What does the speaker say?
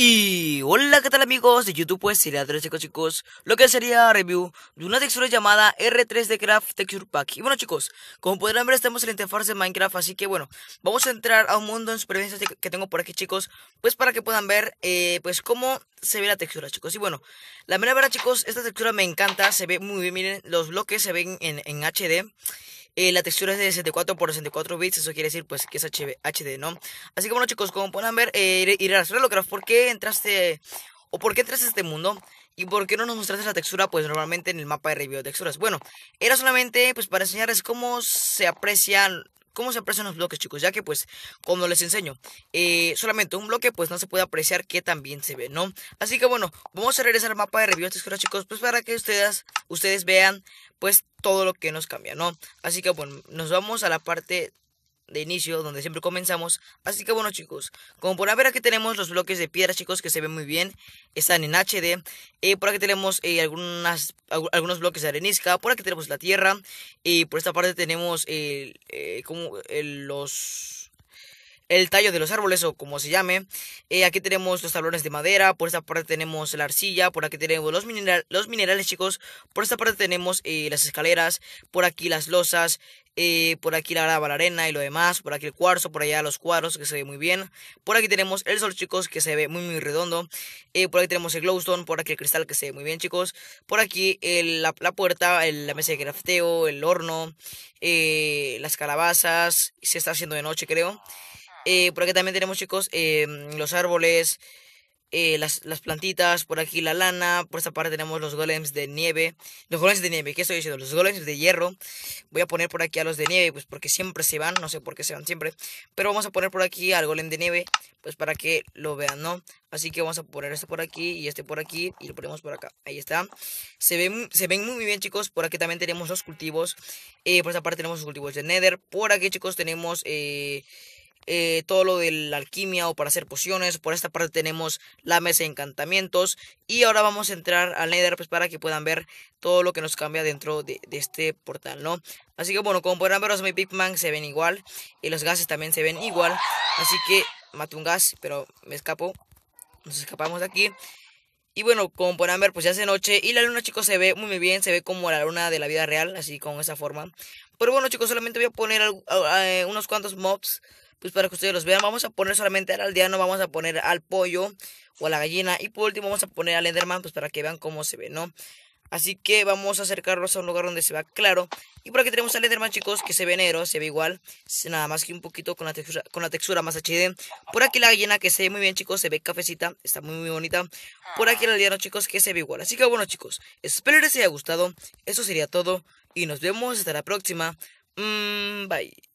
Y hola, ¿qué tal amigos de YouTube? Pues sería tres chicos, chicos, lo que sería review de una textura llamada R3D Craft Texture Pack. Y bueno chicos, como podrán ver estamos en la interfaz de Minecraft, así que bueno, vamos a entrar a un mundo en supervivencia que tengo por aquí chicos, pues para que puedan ver, eh, pues cómo se ve la textura chicos. Y bueno, la mera verdad chicos, esta textura me encanta, se ve muy bien, miren, los bloques se ven en, en HD. Eh, la textura es de 64 por 64 bits, eso quiere decir pues que es HD, ¿no? Así que bueno chicos, como pueden ver, eh, irás Relocraft, ¿por qué entraste o por qué entraste a este mundo? ¿Y por qué no nos mostraste la textura? Pues normalmente en el mapa de review de texturas. Bueno, era solamente pues para enseñarles cómo se aprecian cómo se aprecian los bloques, chicos, ya que pues como les enseño eh, solamente un bloque, pues no se puede apreciar que también se ve, ¿no? Así que bueno, vamos a regresar al mapa de review de chicos, pues para que ustedes, ustedes vean pues todo lo que nos cambia, ¿no? Así que bueno, nos vamos a la parte de inicio, donde siempre comenzamos. Así que bueno, chicos, como por ver aquí tenemos los bloques de piedra, chicos, que se ven muy bien. Están en HD. Eh, por aquí tenemos eh, algunas, algunos bloques de arenisca. Por aquí tenemos la tierra. Y eh, por esta parte tenemos como, los el tallo de los árboles o como se llame. Eh, aquí tenemos los tablones de madera, por esta parte tenemos la arcilla, por aquí tenemos los, mineral, los minerales chicos, por esta parte tenemos eh, las escaleras, por aquí las losas, eh, por aquí la grava, la arena y lo demás, por aquí el cuarzo, por allá los cuadros que se ve muy bien, por aquí tenemos el sol chicos que se ve muy muy redondo, por aquí tenemos el glowstone, por aquí el cristal que se ve muy bien chicos, por aquí la, puerta, el, la mesa de crafteo, el horno, las calabazas, se está haciendo de noche creo. Eh, por aquí también tenemos, chicos, eh, los árboles, eh, las, las, plantitas, por aquí la lana, por esta parte tenemos los golems de nieve. Los golems de nieve, ¿qué estoy diciendo? Los golems de hierro. Voy a poner por aquí a los de nieve, pues porque siempre se van, no sé por qué se van siempre. Pero vamos a poner por aquí al golem de nieve, pues para que lo vean, ¿no? Así que vamos a poner este por aquí y este por aquí y lo ponemos por acá. Ahí está. Se ven, se ven muy bien, chicos. Por aquí también tenemos los cultivos. por esta parte tenemos los cultivos de nether. Por aquí, chicos, tenemos... Eh, todo lo de la alquimia o para hacer pociones. Por esta parte tenemos la mesa de encantamientos. Y ahora vamos a entrar al Nether pues, para que puedan ver todo lo que nos cambia dentro de, este portal, ¿no? Así que bueno, como podrán ver, los Big Man se ven igual. Y los gases también se ven igual. Así que maté un gas, pero me escapó. Nos escapamos de aquí. Y bueno, como podrán ver, pues ya hace noche y la luna, chicos, se ve muy bien, se ve como la luna de la vida real, así con esa forma. Pero bueno, chicos, solamente voy a poner unos cuantos mobs pues para que ustedes los vean, vamos a poner solamente al aldeano, vamos a poner al pollo o a la gallina. Y por último vamos a poner al Enderman, pues para que vean cómo se ve, ¿no? Así que vamos a acercarlos a un lugar donde se vea claro. Y por aquí tenemos al Enderman, chicos, que se ve negro, se ve igual. Nada más que un poquito con la textura, con la textura más HD. Por aquí la gallina, que se ve muy bien, chicos, se ve cafecita. Está muy, muy bonita. Por aquí el aldeano, chicos, que se ve igual. Así que bueno, chicos, espero les haya gustado. Eso sería todo. Y nos vemos hasta la próxima. Mm, bye.